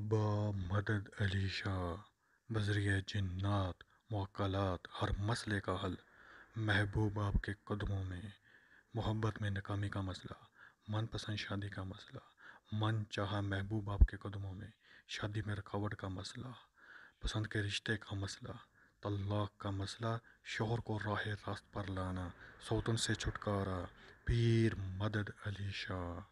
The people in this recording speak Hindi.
बाबा मदद अली शाह बजरिए जन्नात मौकलात हर मसले का हल महबूब आपके कदमों में मोहब्बत में नाकामी का मसला मनपसंद शादी का मसला मन चाहा महबूब आपके कदमों में शादी में रुकावट का मसला पसंद के रिश्ते का मसला तलाक का मसला शोहर को राह रास्त पर लाना सौतन से छुटकारा पीर मदद अली शाह